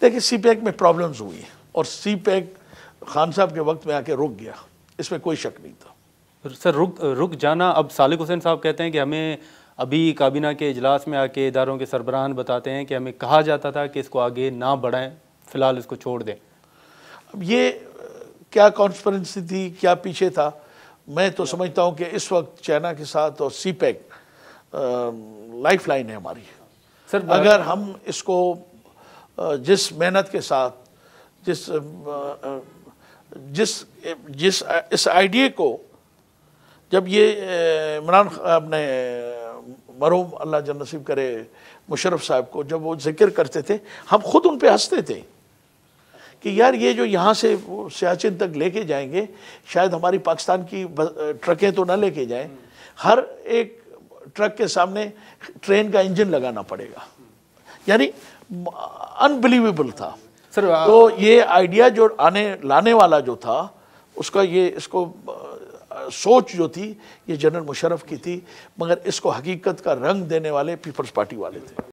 देखिए सी पैक में प्रॉब्लम्स हुई हैं और सी पैक खान साहब के वक्त में आके रुक गया इसमें कोई शक नहीं था सर रुक रुक जाना अब सालिक हुसैन साहब कहते हैं कि हमें अभी काबीना के इजलास में आके इदारों के सरबराहान बताते हैं कि हमें कहा जाता था कि इसको आगे ना बढ़ाएं फ़िलहाल इसको छोड़ दें अब ये क्या कॉन्फ्रेंस थी क्या पीछे था मैं तो समझता हूँ कि इस वक्त चाइना के साथ और सी पैक लाइफ लाइन है हमारी सर अगर हम इसको जिस मेहनत के साथ जिस जिस जिस इस आइडिए को जब ये इमरान अपने मरूम अल्लाह जन नसीब करे मुशरफ साहब को जब वो जिक्र करते थे हम खुद उन पर हंसते थे कि यार ये जो यहाँ से सियाचिन तक लेके जाएंगे शायद हमारी पाकिस्तान की ट्रकें तो ना लेके जाएं हर एक ट्रक के सामने ट्रेन का इंजन लगाना पड़ेगा यानी अनबिलीवेबल था सर तो ये आइडिया जो आने लाने वाला जो था उसका ये इसको सोच जो थी ये जनरल मुशरफ की थी मगर इसको हकीकत का रंग देने वाले पीपल्स पार्टी वाले थे